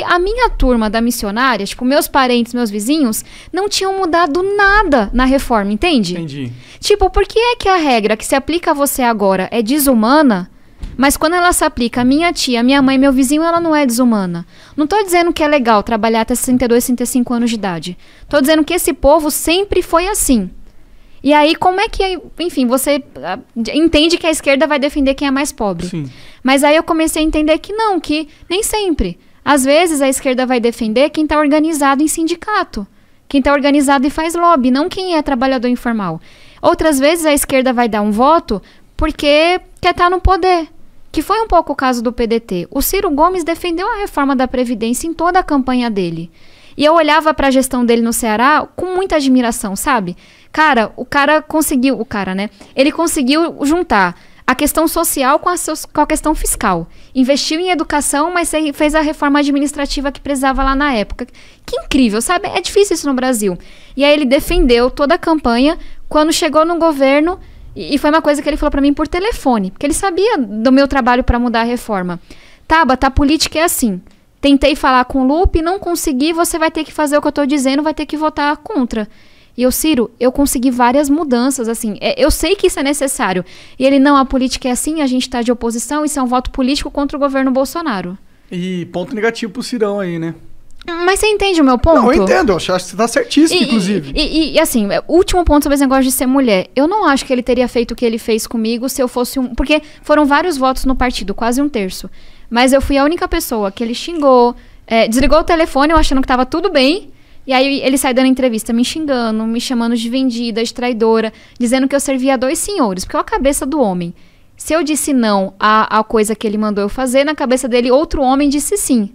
que a minha turma da missionária, tipo, meus parentes, meus vizinhos, não tinham mudado nada na reforma, entende? Entendi. Tipo, por que é que a regra que se aplica a você agora é desumana? Mas quando ela se aplica a minha tia, minha mãe, meu vizinho, ela não é desumana. Não tô dizendo que é legal trabalhar até 62, 65 anos de idade. Tô dizendo que esse povo sempre foi assim. E aí, como é que, é, enfim, você ah, entende que a esquerda vai defender quem é mais pobre? Sim. Mas aí eu comecei a entender que não, que nem sempre. Às vezes a esquerda vai defender quem está organizado em sindicato, quem está organizado e faz lobby, não quem é trabalhador informal. Outras vezes a esquerda vai dar um voto porque quer estar tá no poder, que foi um pouco o caso do PDT. O Ciro Gomes defendeu a reforma da Previdência em toda a campanha dele. E eu olhava para a gestão dele no Ceará com muita admiração, sabe? Cara, o cara conseguiu, o cara, né? Ele conseguiu juntar a questão social com a, seus, com a questão fiscal. Investiu em educação, mas fez a reforma administrativa que precisava lá na época. Que incrível, sabe? É difícil isso no Brasil. E aí ele defendeu toda a campanha. Quando chegou no governo, e foi uma coisa que ele falou para mim por telefone, porque ele sabia do meu trabalho para mudar a reforma. Tabata, tá, a política é assim. Tentei falar com o Lupe, não consegui, você vai ter que fazer o que eu estou dizendo, vai ter que votar contra. E eu, Ciro, eu consegui várias mudanças, assim. É, eu sei que isso é necessário. E ele, não, a política é assim, a gente está de oposição, isso é um voto político contra o governo Bolsonaro. E ponto negativo pro Cirão aí, né? Mas você entende o meu ponto? Não, eu entendo, eu acho que você tá certíssimo, e, inclusive. E, e, e, assim, é, último ponto sobre esse negócio de ser mulher. Eu não acho que ele teria feito o que ele fez comigo se eu fosse um. Porque foram vários votos no partido, quase um terço. Mas eu fui a única pessoa que ele xingou, é, desligou o telefone eu achando que tava tudo bem. E aí ele sai dando entrevista me xingando, me chamando de vendida, de traidora, dizendo que eu servia a dois senhores, porque é a cabeça do homem. Se eu disse não à, à coisa que ele mandou eu fazer, na cabeça dele outro homem disse sim.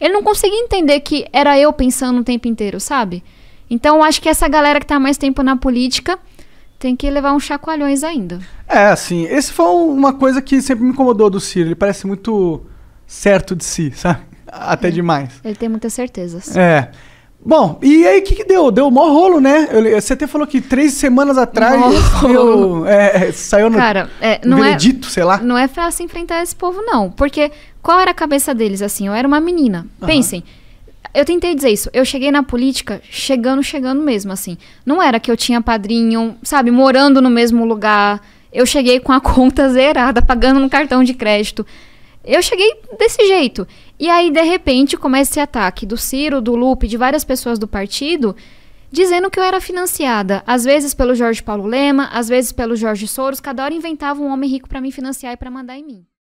Ele não conseguia entender que era eu pensando o tempo inteiro, sabe? Então acho que essa galera que está mais tempo na política tem que levar uns chacoalhões ainda. É, assim, esse foi uma coisa que sempre me incomodou do Ciro. Ele parece muito certo de si, sabe? Até é. demais. Ele tem muitas certezas. É. Bom, e aí o que, que deu? Deu o maior rolo, né? Eu, você até falou que três semanas atrás é, é, saiu no Cara, é, não é- veredito, é, sei lá. Não é fácil enfrentar esse povo, não. Porque qual era a cabeça deles, assim? Eu era uma menina. Uhum. Pensem, eu tentei dizer isso. Eu cheguei na política chegando, chegando mesmo, assim. Não era que eu tinha padrinho, sabe, morando no mesmo lugar. Eu cheguei com a conta zerada, pagando no cartão de crédito. Eu cheguei desse jeito. E aí, de repente, começa esse ataque do Ciro, do Lupe, de várias pessoas do partido, dizendo que eu era financiada, às vezes pelo Jorge Paulo Lema, às vezes pelo Jorge Soros. Cada hora inventava um homem rico para me financiar e para mandar em mim.